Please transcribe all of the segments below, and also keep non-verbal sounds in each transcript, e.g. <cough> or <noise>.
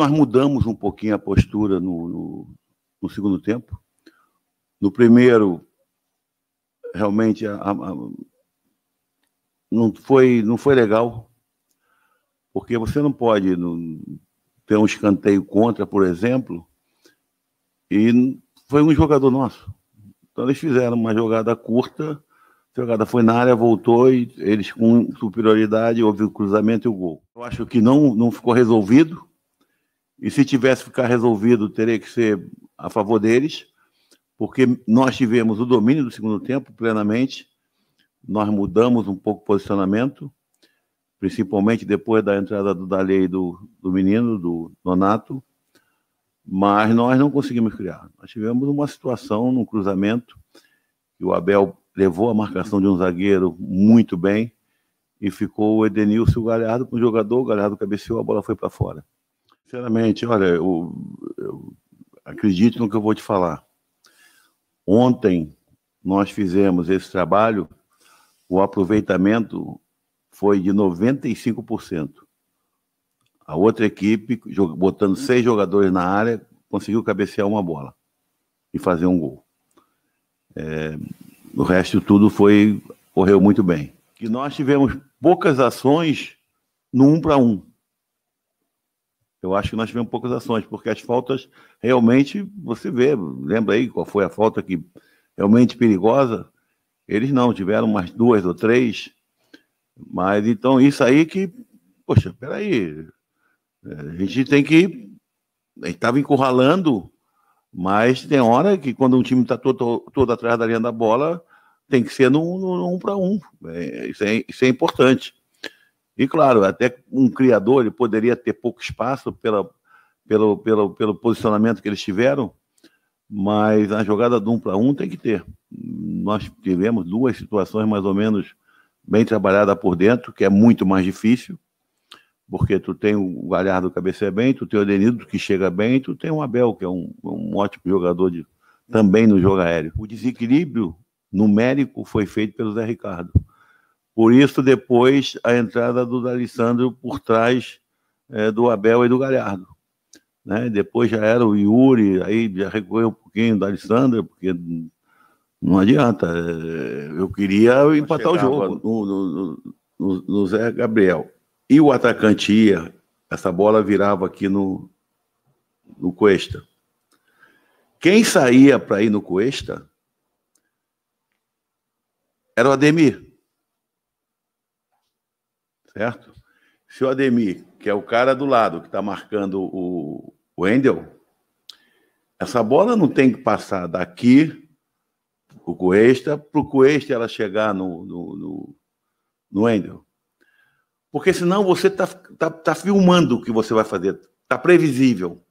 nós mudamos um pouquinho a postura no, no, no segundo tempo. No primeiro, realmente, a, a, não, foi, não foi legal, porque você não pode ter um escanteio contra, por exemplo, e foi um jogador nosso. Então eles fizeram uma jogada curta, a jogada foi na área, voltou e eles com superioridade houve o cruzamento e o gol. Eu acho que não, não ficou resolvido. E se tivesse ficar resolvido, teria que ser a favor deles, porque nós tivemos o domínio do segundo tempo plenamente, nós mudamos um pouco o posicionamento, principalmente depois da entrada do Dalei do, do menino, do Donato, mas nós não conseguimos criar. Nós tivemos uma situação num cruzamento que o Abel levou a marcação de um zagueiro muito bem e ficou o Edenilson e o Galhardo com o jogador, o Galhardo cabeceou, a bola foi para fora. Sinceramente, olha, eu, eu acredite no que eu vou te falar. Ontem nós fizemos esse trabalho, o aproveitamento foi de 95%. A outra equipe, botando seis jogadores na área, conseguiu cabecear uma bola e fazer um gol. É, o resto tudo foi correu muito bem. E nós tivemos poucas ações no um para um. Eu acho que nós tivemos poucas ações, porque as faltas realmente, você vê, lembra aí qual foi a falta que realmente perigosa? Eles não, tiveram umas duas ou três. Mas então isso aí que, poxa, peraí, é, a gente tem que. A gente estava encurralando, mas tem hora que quando um time está todo, todo atrás da linha da bola, tem que ser num, num, num para um. É, isso, é, isso é importante. E, claro, até um criador ele poderia ter pouco espaço pela, pelo, pelo, pelo posicionamento que eles tiveram, mas a jogada de um para um tem que ter. Nós tivemos duas situações mais ou menos bem trabalhadas por dentro, que é muito mais difícil, porque tu tem o Galhardo cabeça bem, tu tem o Denildo que chega bem, tu tem o Abel, que é um, um ótimo jogador de, também no jogo aéreo. O desequilíbrio numérico foi feito pelo Zé Ricardo. Por isso, depois, a entrada do D'Alessandro por trás é, do Abel e do Galhardo. Né? Depois já era o Yuri, aí já recorreu um pouquinho do D'Alessandro, porque não adianta. É, eu queria não empatar chegava. o jogo no, no, no, no, Zé Gabriel. E o atacante ia, essa bola virava aqui no, no Cuesta. Quem saía para ir no Cuesta era o Ademir certo? Se o Ademir, que é o cara do lado que está marcando o Wendel, essa bola não tem que passar daqui o Cuesta para o Cuesta ela chegar no, no, no, no Wendel. Porque senão você está tá, tá filmando o que você vai fazer, está previsível.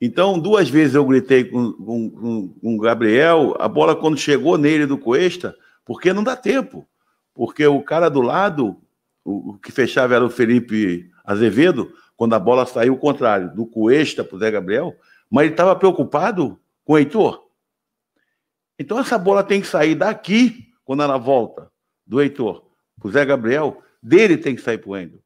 Então, duas vezes eu gritei com, com, com o Gabriel, a bola quando chegou nele do Cuesta, porque não dá tempo. Porque o cara do lado o, o que fechava era o Felipe Azevedo, quando a bola saiu o contrário, do Cuesta para o Zé Gabriel, mas ele estava preocupado com o Heitor. Então essa bola tem que sair daqui, quando ela volta, do Heitor para o Zé Gabriel, dele tem que sair para o Endo.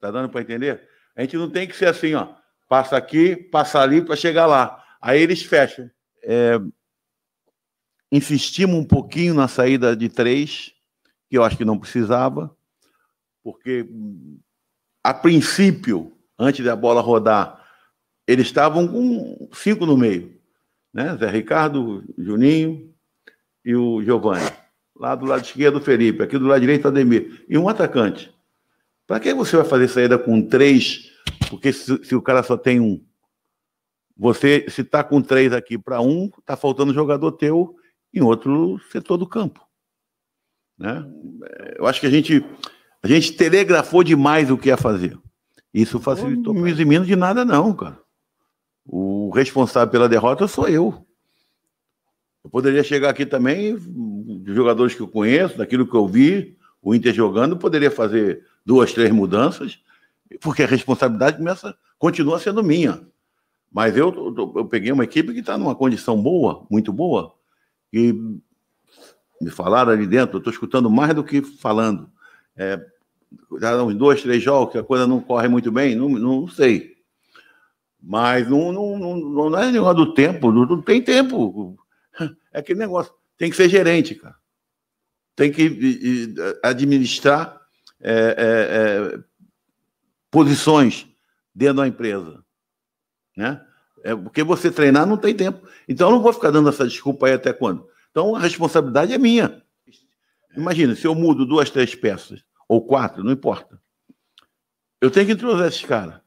Tá dando para entender? A gente não tem que ser assim, ó. Passa aqui, passa ali para chegar lá. Aí eles fecham. É... Insistimos um pouquinho na saída de três, que eu acho que não precisava, porque a princípio, antes da bola rodar, eles estavam com cinco no meio, né? Zé Ricardo, Juninho e o Giovanni. Lá do lado esquerdo, Felipe. Aqui do lado direito, Ademir. E um atacante. Para que você vai fazer saída com três? Porque se, se o cara só tem um. Você, se está com três aqui para um, está faltando jogador teu em outro setor do campo. Né? Eu acho que a gente, a gente telegrafou demais o que ia fazer. Isso facilitou. Não me eximindo de nada, não, cara. O responsável pela derrota sou eu. Eu poderia chegar aqui também, de jogadores que eu conheço, daquilo que eu vi, o Inter jogando, poderia fazer duas, três mudanças, porque a responsabilidade começa, continua sendo minha. Mas eu, eu peguei uma equipe que está numa condição boa, muito boa, e me falaram ali dentro, eu estou escutando mais do que falando. É, já uns dois, três jogos que a coisa não corre muito bem, não, não sei. Mas não, não, não, não é negócio do tempo, não, não tem tempo. É aquele negócio. Tem que ser gerente, cara. Tem que administrar é, é, é, posições dentro da empresa. Né? É, porque você treinar não tem tempo. Então eu não vou ficar dando essa desculpa aí até quando? Então a responsabilidade é minha. Imagina, se eu mudo duas, três peças, ou quatro, não importa. Eu tenho que entrosar esses caras.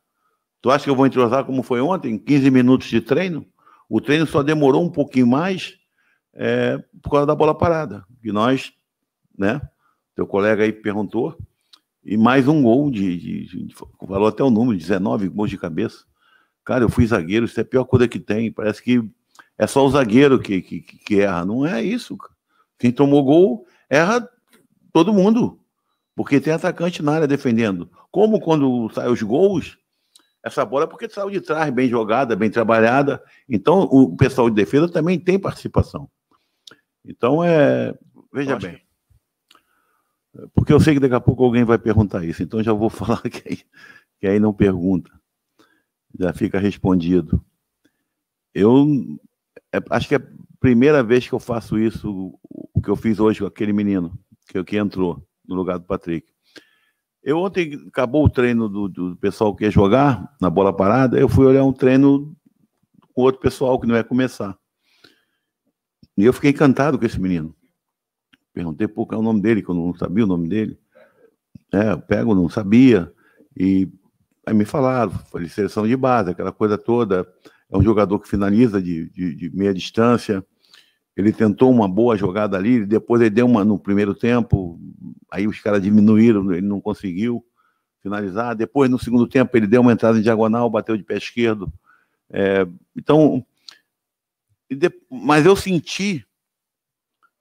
Tu acha que eu vou entrosar como foi ontem? 15 minutos de treino? O treino só demorou um pouquinho mais é, por causa da bola parada. Que nós, né? Teu colega aí perguntou. E mais um gol de. de, de, de falou até o número, 19 gols de cabeça. Cara, eu fui zagueiro, isso é a pior coisa que tem. Parece que é só o zagueiro que, que, que erra. Não é isso. Quem tomou gol erra todo mundo, porque tem atacante na área defendendo. Como quando saem os gols, essa bola é porque saiu de trás, bem jogada, bem trabalhada. Então o pessoal de defesa também tem participação. Então é. Veja bem. Porque eu sei que daqui a pouco alguém vai perguntar isso, então já vou <laughs> falar que aí, que aí não pergunta. Já fica respondido. Eu é, acho que é a primeira vez que eu faço isso, o que eu fiz hoje com aquele menino que, que entrou no lugar do Patrick. Eu ontem acabou o treino do, do pessoal que ia jogar na bola parada, eu fui olhar um treino com outro pessoal que não ia começar. E eu fiquei encantado com esse menino. Perguntei por que é o nome dele, que eu não sabia o nome dele. É, eu pego, não sabia. E aí me falaram, falei, seleção de base, aquela coisa toda é um jogador que finaliza de, de, de meia distância. Ele tentou uma boa jogada ali, depois ele deu uma no primeiro tempo, aí os caras diminuíram, ele não conseguiu finalizar. Depois, no segundo tempo, ele deu uma entrada em diagonal, bateu de pé esquerdo. É, então, mas eu senti,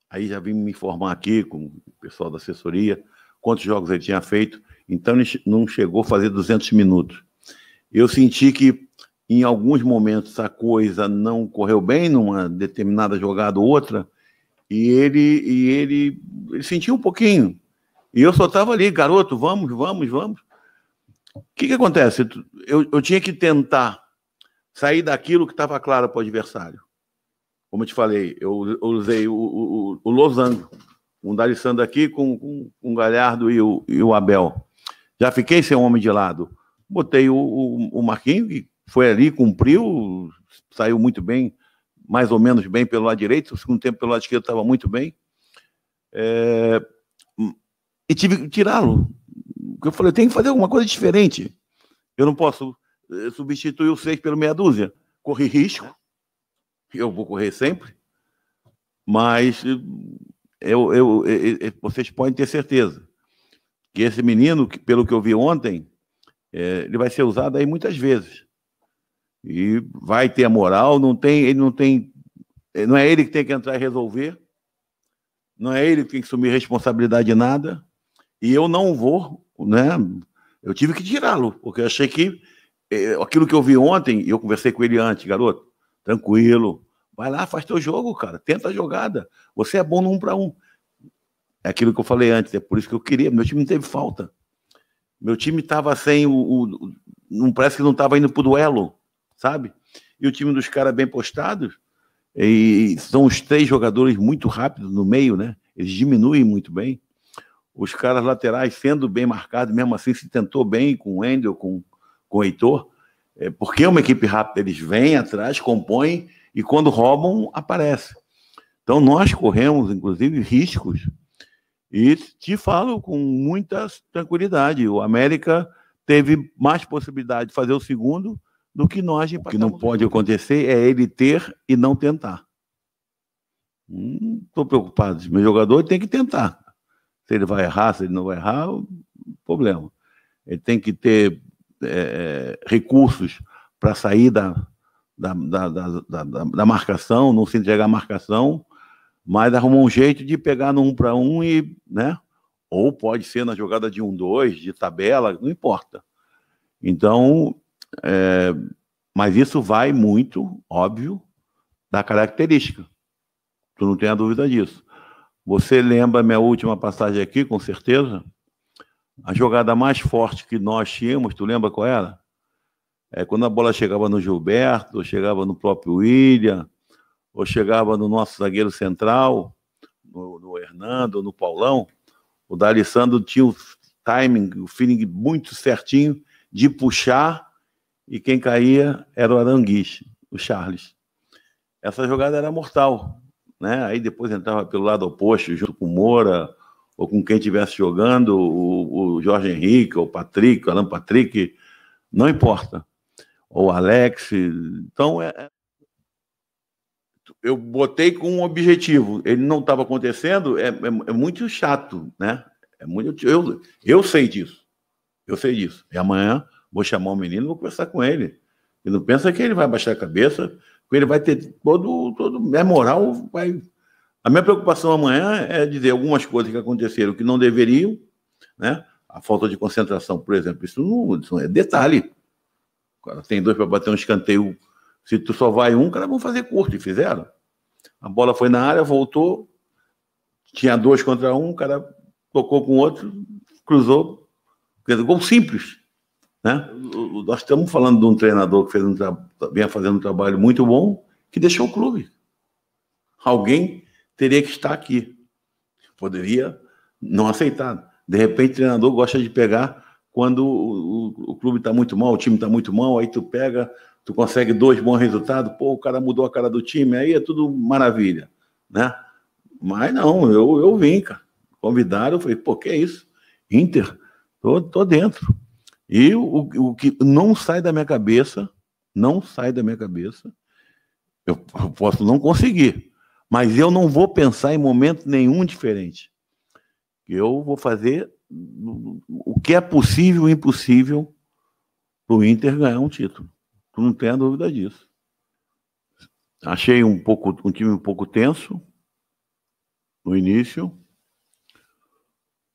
aí já vim me informar aqui com o pessoal da assessoria, quantos jogos ele tinha feito, então ele não chegou a fazer 200 minutos. Eu senti que em alguns momentos a coisa não correu bem numa determinada jogada ou outra, e ele e ele, ele sentiu um pouquinho. E eu só estava ali, garoto, vamos, vamos, vamos. O que, que acontece? Eu, eu tinha que tentar sair daquilo que estava claro para o adversário. Como eu te falei, eu, eu usei o, o, o losango, um D'Alessandro aqui com, com, com o Galhardo e o, e o Abel. Já fiquei sem homem de lado. Botei o, o, o Marquinhos, que foi ali, cumpriu, saiu muito bem, mais ou menos bem pelo lado direito, o segundo tempo pelo lado esquerdo estava muito bem. É, e tive que tirá-lo. Eu falei, tem que fazer alguma coisa diferente. Eu não posso eh, substituir o seis pelo meia dúzia. Corri risco, eu vou correr sempre, mas eh, eu, eu, eu, eh, vocês podem ter certeza que esse menino, pelo que eu vi ontem, é, ele vai ser usado aí muitas vezes. E vai ter a moral, não tem, ele não tem. Não é ele que tem que entrar e resolver. Não é ele que tem que assumir responsabilidade de nada. E eu não vou, né? Eu tive que tirá-lo, porque eu achei que é, aquilo que eu vi ontem, e eu conversei com ele antes, garoto, tranquilo. Vai lá, faz teu jogo, cara. Tenta a jogada. Você é bom no um para um. É aquilo que eu falei antes, é por isso que eu queria. Meu time não teve falta. Meu time estava sem o, o, Não parece que não estava indo para duelo sabe? E o time dos caras bem postados, e são os três jogadores muito rápidos no meio, né? Eles diminuem muito bem. Os caras laterais sendo bem marcados, mesmo assim se tentou bem com o Endel, com, com o Heitor, é, porque é uma equipe rápida, eles vêm atrás, compõem e quando roubam, aparece. Então nós corremos, inclusive, riscos. E te falo com muita tranquilidade: o América teve mais possibilidade de fazer o segundo do que nós empatamos. O que não pode acontecer é ele ter e não tentar. Estou hum, preocupado. Meu jogador tem que tentar. Se ele vai errar, se ele não vai errar, problema. Ele tem que ter é, é recursos para sair da, da, da, da, da, marcação, não se entregar à marcação, mas arrumar um jeito de pegar no um para um e, né? Ou pode ser na jogada de um dois, de tabela, não importa. Então, é, mas isso vai muito, óbvio, da característica. Tu não tem a dúvida disso. Você lembra minha última passagem aqui, com certeza? A jogada mais forte que nós tínhamos, tu lembra qual era? É quando a bola chegava no Gilberto, ou chegava no próprio William, ou chegava no nosso zagueiro central, no, no Hernando, no Paulão, o D'Alessandro tinha o timing, o feeling muito certinho de puxar e quem caía era o Aranguiz, o Charles. Essa jogada era mortal. Né? Aí depois entrava pelo lado oposto, junto com o Moura, ou com quem estivesse jogando, o, o, Jorge Henrique, o Patrick, o Alan Patrick, não importa. Ou Alex. Então, é, é... eu botei com um objetivo. Ele não estava acontecendo, é, é, é, muito chato, né? É muito, eu, eu sei disso. Eu sei disso. E amanhã Vou chamar o menino, vou conversar com ele. E não pensa que ele vai baixar a cabeça, que ele vai ter todo. todo é moral. Vai... A minha preocupação amanhã é dizer algumas coisas que aconteceram que não deveriam, né? A falta de concentração, por exemplo, isso não, isso não é detalhe. Cara, tem dois para bater um escanteio. Se tu só vai um, cara, vão fazer curto, e fizeram. A bola foi na área, voltou, tinha dois contra um, o cara tocou com o outro, cruzou. fez um gol simples. Né? Nós estamos falando de um treinador que fez um vinha fazendo um trabalho muito bom, que deixou o clube. Alguém teria que estar aqui. Poderia não aceitar. De repente, o treinador gosta de pegar quando o, o, o clube está muito mal, o time está muito mal, aí tu pega, tu consegue dois bons resultados, pô, o cara mudou a cara do time, aí é tudo maravilha, né? Mas não, eu, eu vim, cara. Convidaram, eu falei, pô, que é isso? Inter, tô, tô dentro. E o, o que não sai da minha cabeça, não sai da minha cabeça, eu, eu posso não conseguir, mas eu não vou pensar em momento nenhum diferente. Eu vou fazer o que é possível e impossível para o Inter ganhar um título. Tu não tem a dúvida disso. Achei um pouco um time um pouco tenso no início.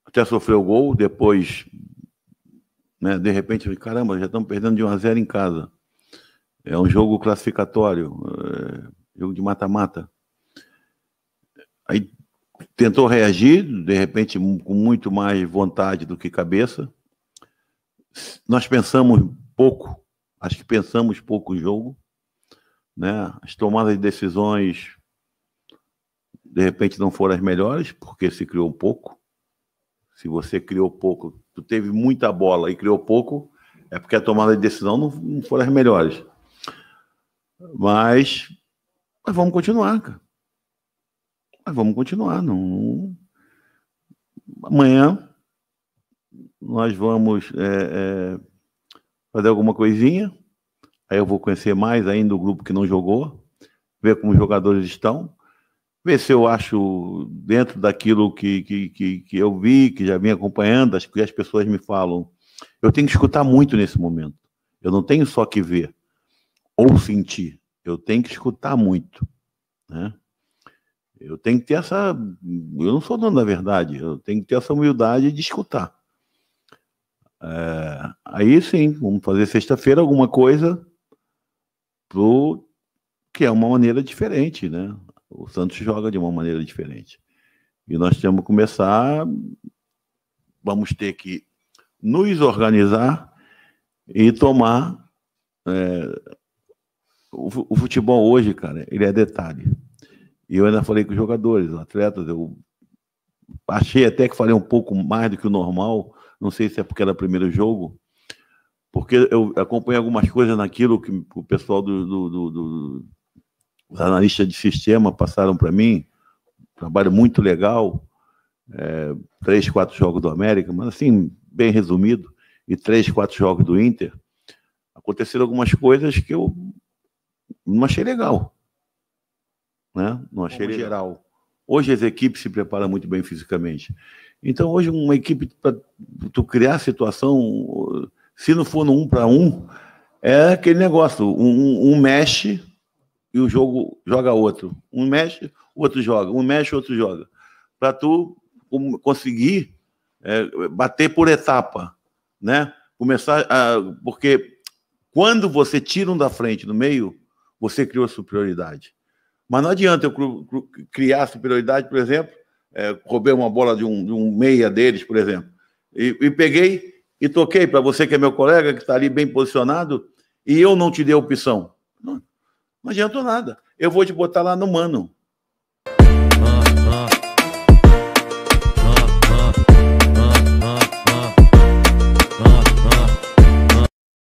Até sofreu gol, depois né? De repente, caramba, já estamos perdendo de 1 a 0 em casa. É um jogo classificatório, é, jogo de mata-mata. Aí tentou reagir, de repente, com muito mais vontade do que cabeça. Nós pensamos pouco, acho que pensamos pouco o jogo. Né? As tomadas de decisões, de repente, não foram as melhores, porque se criou pouco. Se você criou pouco, tu teve muita bola e criou pouco, é porque a tomada de decisão não, não foram as melhores. Mas, mas vamos continuar, cara. Mas vamos continuar. Não... Amanhã nós vamos é, é, fazer alguma coisinha. Aí eu vou conhecer mais ainda o grupo que não jogou, ver como os jogadores estão ver se eu acho, dentro daquilo que, que, que, que eu vi, que já vim acompanhando, as que as pessoas me falam, eu tenho que escutar muito nesse momento. Eu não tenho só que ver ou sentir, eu tenho que escutar muito, né? Eu tenho que ter essa. Eu não sou dono da verdade, eu tenho que ter essa humildade de escutar. É, aí sim, vamos fazer sexta-feira alguma coisa pro, que é uma maneira diferente, né? O Santos joga de uma maneira diferente. E nós temos que começar, vamos ter que nos organizar e tomar. É, o, futebol hoje, cara, ele é detalhe. E eu ainda falei com os jogadores, os atletas, eu achei até que falei um pouco mais do que o normal, não sei se é porque era o primeiro jogo, porque eu acompanho algumas coisas naquilo que o pessoal do, do, do, do os analistas de sistema passaram para mim, um trabalho muito legal, é, três, quatro jogos do América, mas assim, bem resumido, e três, quatro jogos do Inter, aconteceram algumas coisas que eu não achei legal. Né? Não achei Como geral. Hoje as equipes se preparam muito bem fisicamente. Então, hoje, uma equipe, para tu criar situação, se não for no um para um, é aquele negócio: um, um mexe, e o jogo joga outro. Um mexe, outro joga. Um mexe, outro joga. Para tu conseguir é, bater por etapa, né? Começar a, porque quando você tira um da frente no meio, você criou superioridade. Mas não adianta eu criar superioridade, por exemplo, é, roubei uma bola de um, de um meia deles, por exemplo, e, e peguei e toquei para você que é meu colega, que está ali bem posicionado, e eu não te dei opção. Não, não adiantou nada. Eu vou te botar lá no mano.